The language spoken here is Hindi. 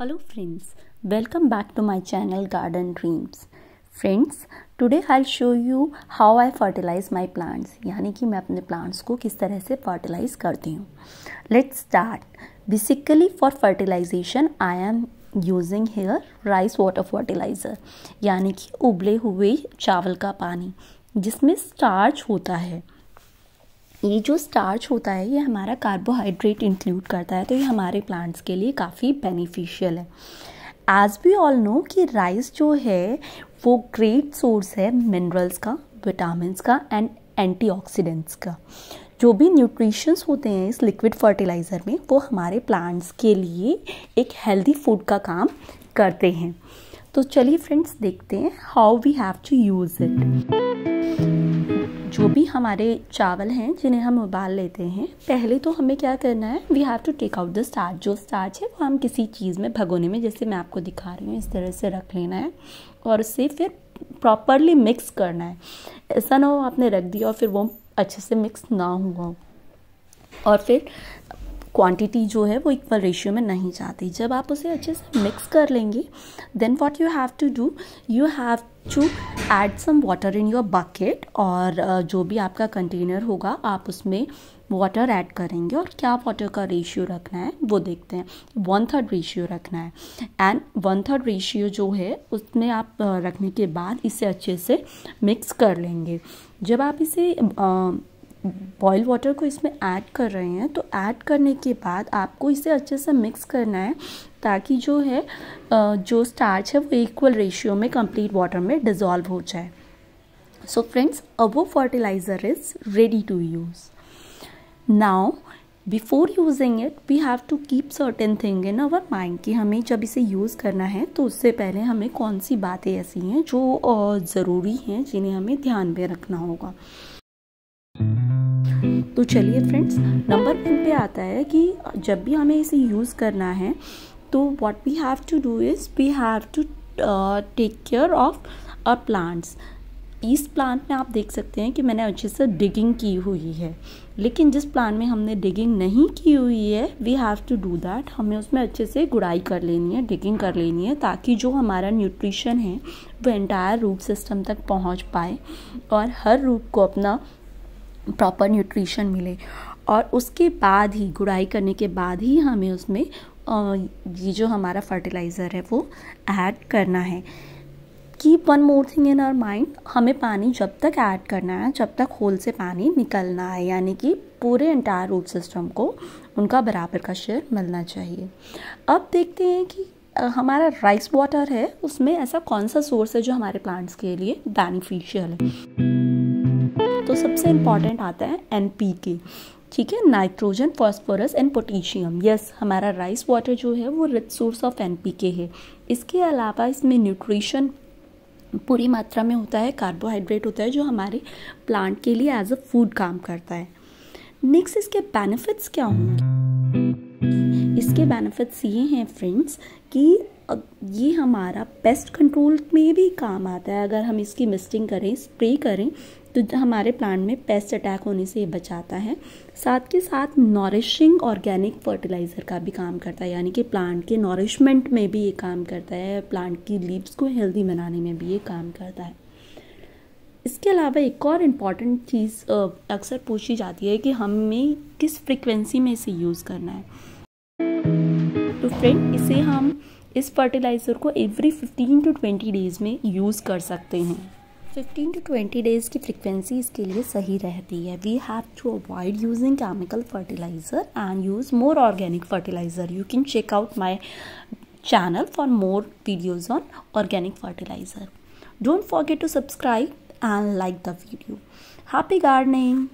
hello friends welcome back to my channel garden dreams friends today I show you how I fertilise my plants यानी कि मैं अपने प्लांट्स को किस तरह से फर्टिलाइज करती हूँ let's start basically for fertilisation I am using here rice water fertiliser यानी कि उबले हुए चावल का पानी जिसमें स्टार्च होता है ये जो स्टार्च होता है ये हमारा कार्बोहाइड्रेट इंक्लूड करता है तो ये हमारे प्लांट्स के लिए काफ़ी बेनिफिशियल है एज वी ऑल नो कि राइस जो है वो ग्रेट सोर्स है मिनरल्स का विटामिन का एंड एंटीऑक्सीडेंट्स का जो भी न्यूट्रिशंस होते हैं इस लिक्विड फर्टिलाइज़र में वो हमारे प्लांट्स के लिए एक हेल्दी फूड का काम करते हैं तो चलिए फ्रेंड्स देखते हैं how we have to use it जो भी हमारे चावल हैं जिन्हें हम उबाल लेते हैं पहले तो हमें क्या करना है we have to take out the starch जो स्टार्च है वो हम किसी चीज़ में भगोने में जैसे मैं आपको दिखा रही हूँ इस तरह से रख लेना है और उसे फिर प्रॉपरली मिक्स करना है ऐसा ना हो आपने रख दिया और फिर वो अच्छे से मिक्स ना हुआ हो और फिर क्वांटिटी जो है वो इक्वल रेशियो में नहीं जाती जब आप उसे अच्छे से मिक्स कर लेंगे then what you have to do you have to add some water in your bucket और जो भी आपका कंटेनर होगा आप उसमें वाटर ऐड करेंगे और क्या वाटर का रेशियो रखना है वो देखते हैं वन थर्ड रेशियो रखना है एंड वन थर्ड रेशियो जो है उसमें आप रखने के बाद इसे अच्छे से मिक्स कर लेंगे जब आप इसे uh, बॉयल वाटर को इसमें ऐड कर रहे हैं तो ऐड करने के बाद आपको इसे अच्छे से मिक्स करना है ताकि जो है जो स्टार्च है वो इक्वल रेशियो में कंप्लीट वाटर में डिज़ोल्व हो जाए सो फ्रेंड्स अब वो fertiliser is ready to use now before using it we have to keep certain thing in our mind कि हमें जब इसे यूज़ करना है तो उससे पहले हमें कौन सी बातें ऐसी हैं जो ज़रूरी हैं जिन्हें हमें ध्यान में रखना होगा तो चलिए फ्रेंड्स नंबर वन पे आता है कि जब भी हमें इसे यूज़ करना है तो what we have to do is we have to take care of a plants इस प्लांट में आप देख सकते हैं कि मैंने अच्छे से डिगिंग की हुई है लेकिन जिस प्लांट में हमने डिगिंग नहीं की हुई है we have to do that हमें उसमें अच्छे से गुड़ाई कर लेनी है डिगिंग कर लेनी है ताकि जो हमारा न्यूट्रिशन है वो एंटायर रूट सिस्टम तक पहुंच पाए और हर रूट को अपना प्रॉपर न्यूट्रिशन मिले और उसके बाद ही गुड़ाई करने के बाद ही हमें उसमें ये जो हमारा फर्टिलाइज़र है वो ऐड करना है keep one more thing in our mind हमें पानी जब तक ऐड करना है जब तक होल से पानी निकलना है यानी कि पूरे इंटायर रूट सिस्टम को उनका बराबर का शेयर मिलना चाहिए अब देखते हैं कि हमारा राइस वाटर है उसमें ऐसा कौन सा सोर्स है जो हमारे प्लांट्स के लिए बेनिफिशियल है तो सबसे इम्पॉर्टेंट आता है एन पी के ठीक है nitrogen phosphorus and potassium yes हमारा राइस वाटर जो है वो rich source of N P K है इसके अलावा इसमें न्यूट्रिशन पूरी मात्रा में होता है कार्बोहाइड्रेट होता है जो हमारे प्लांट के लिए एज अ फूड काम करता है नेक्स्ट इसके बेनिफिट्स क्या होंगे इसके बेनिफिट्स ये हैं फ्रेंड्स कि ये हमारा पेस्ट कंट्रोल में भी काम आता है अगर हम इसकी मिस्टिंग करें स्प्रे करें तो हमारे प्लांट में पेस्ट अटैक होने से ये बचाता है साथ के साथ नॉरिशिंग ऑर्गेनिक फर्टिलाइज़र का भी काम करता है यानी कि प्लांट के नॉरिशमेंट में भी ये काम करता है प्लांट की लीव्स को हेल्दी बनाने में भी ये काम करता है इसके अलावा एक और इम्पॉर्टेंट चीज़ अक्सर पूछी जाती है कि हमें किस फ्रिक्वेंसी में इसे यूज़ करना है तो फ्रेंड इसे हम इस फर्टिलाइज़र को एवरी 15 टू 20 डेज़ में यूज़ कर सकते हैं 15 टू 20 डेज़ की फ्रिक्वेंसी इसके लिए सही रहती है we have to avoid using chemical fertiliser and use more organic fertiliser you can check out my channel for more videos on organic fertiliser don't forget to subscribe and like the video happy gardening